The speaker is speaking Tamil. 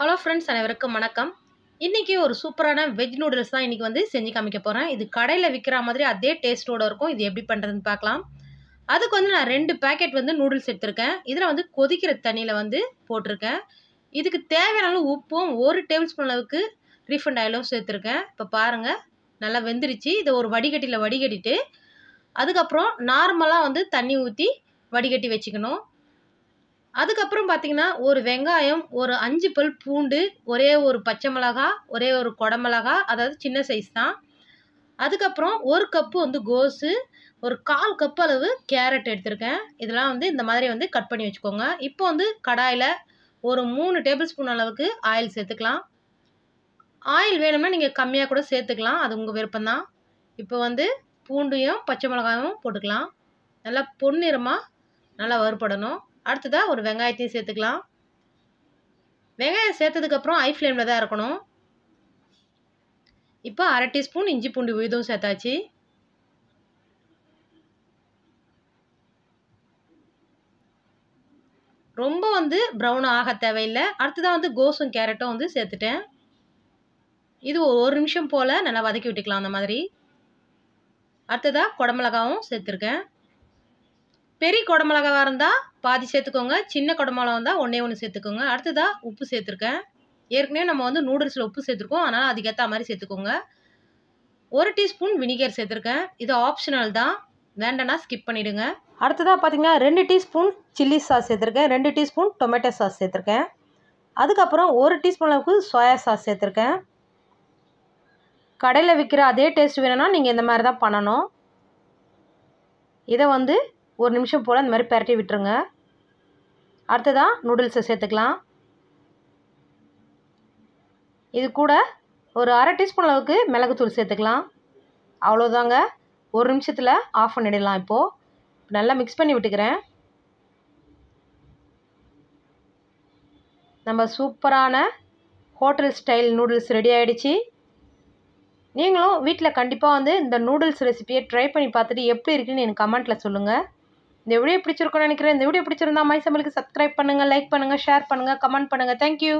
ஹலோ ஃப்ரெண்ட்ஸ் அனைவருக்கும் வணக்கம் இன்றைக்கி ஒரு சூப்பரான வெஜ் நூடுல்ஸ் தான் இன்றைக்கி வந்து செஞ்சு காமிக்க போகிறேன் இது கடையில் விற்கிற மாதிரி அதே டேஸ்ட்டோடு இருக்கும் இது எப்படி பண்ணுறதுன்னு பார்க்கலாம் அதுக்கு வந்து நான் ரெண்டு பேக்கெட் வந்து நூடுல்ஸ் எடுத்திருக்கேன் இதில் வந்து கொதிக்கிற தண்ணியில் வந்து போட்டிருக்கேன் இதுக்கு தேவையான உப்பும் ஒரு டேபிள் ஸ்பூன் அளவுக்கு ரீஃபண்ட் ஆயிலும் சேர்த்துருக்கேன் இப்போ பாருங்கள் நல்லா வெந்துருச்சு இதை ஒரு வடிகட்டியில் வடிகட்டிட்டு அதுக்கப்புறம் நார்மலாக வந்து தண்ணி ஊற்றி வடிகட்டி வச்சுக்கணும் அதுக்கப்புறம் பார்த்தீங்கன்னா ஒரு வெங்காயம் ஒரு அஞ்சு பல் பூண்டு ஒரே ஒரு பச்சை மிளகா ஒரே ஒரு குடமிளகா அதாவது சின்ன சைஸ் தான் அதுக்கப்புறம் ஒரு கப்பு வந்து கோஸு ஒரு கால் கப் அளவு கேரட் எடுத்திருக்கேன் இதெல்லாம் வந்து இந்த மாதிரி வந்து கட் பண்ணி வச்சுக்கோங்க இப்போ வந்து கடாயில் ஒரு மூணு டேபிள் ஸ்பூன் அளவுக்கு ஆயில் சேர்த்துக்கலாம் ஆயில் வேணும்னா நீங்கள் கம்மியாக கூட சேர்த்துக்கலாம் அது உங்கள் விருப்பம்தான் இப்போ வந்து பூண்டையும் பச்சை மிளகாயும் போட்டுக்கலாம் நல்லா பொன்னிறமாக நல்லா வறுபடணும் அடுத்ததாக ஒரு வெங்காயத்தையும் சேர்த்துக்கலாம் வெங்காயம் சேர்த்ததுக்கப்புறம் ஐ ஃப்ளேமில் தான் இருக்கணும் இப்போ அரை டீஸ்பூன் இஞ்சி பூண்டு விழுதும் சேர்த்தாச்சு ரொம்ப வந்து ப்ரௌன் ஆக தேவையில்லை அடுத்ததாக வந்து கோஸும் கேரட்டும் வந்து சேர்த்துட்டேன் இது ஒரு நிமிஷம் போல் நல்லா வதக்கி விட்டுக்கலாம் அந்த மாதிரி அடுத்ததாக குடமிளகாவும் சேர்த்துருக்கேன் பெரிய குடமிளகாவாக இருந்தால் பாதி சேர்த்துக்கோங்க சின்ன குடமிளகா இருந்தால் ஒன்னே ஒன்று சேர்த்துக்கோங்க அடுத்ததாக உப்பு சேர்த்துருக்கேன் ஏற்கனவே நம்ம வந்து நூடுல்ஸில் உப்பு சேர்த்துருக்கோம் அதனால் அதுக்கேற்ற மாதிரி சேர்த்துக்கோங்க ஒரு டீஸ்பூன் வினிகர் சேர்த்துருக்கேன் இது ஆப்ஷனல் தான் வேண்டனா ஸ்கிப் பண்ணிவிடுங்க அடுத்ததாக பார்த்திங்கன்னா ரெண்டு டீஸ்பூன் சில்லி சாஸ் சேர்த்துருக்கேன் ரெண்டு டீஸ்பூன் டொமேட்டோ சாஸ் சேர்த்துருக்கேன் அதுக்கப்புறம் ஒரு டீஸ்பூன் அளவுக்கு சோயா சாஸ் சேர்த்துருக்கேன் கடையில் விற்கிற அதே டேஸ்ட் வேணும்னா நீங்கள் இந்த மாதிரி தான் பண்ணணும் இதை வந்து ஒரு நிமிஷம் போல் அந்த மாதிரி பரட்டி விட்டுருங்க அடுத்ததாக நூடுல்ஸை சேர்த்துக்கலாம் இது கூட ஒரு அரை டீஸ்பூன் அளவுக்கு மிளகுத்தூள் சேர்த்துக்கலாம் அவ்வளோதாங்க ஒரு நிமிஷத்தில் ஆஃப் பண்ணிடலாம் இப்போது நல்லா மிக்ஸ் பண்ணி விட்டுக்கிறேன் நம்ம சூப்பரான ஹோட்டல் ஸ்டைல் நூடுல்ஸ் ரெடி ஆகிடுச்சி நீங்களும் வீட்டில் கண்டிப்பாக வந்து இந்த நூடுல்ஸ் ரெசிப்பியை ட்ரை பண்ணி பார்த்துட்டு எப்படி இருக்குன்னு எனக்கு கமெண்ட்டில் சொல்லுங்கள் இந்த வீடியோ பிடிச்சிருக்கோன்னு நினைக்கிறேன் இந்த வீடியோ பிடிச்சிருந்தா மை சமையலுக்கு சப்ஸ்கிரைப் பண்ணுங்கள் லைக் பண்ணுங்கள் ஷேர் பண்ணுங்கள் கமெண்ட் பண்ணுங்கள் தேங்க்யூ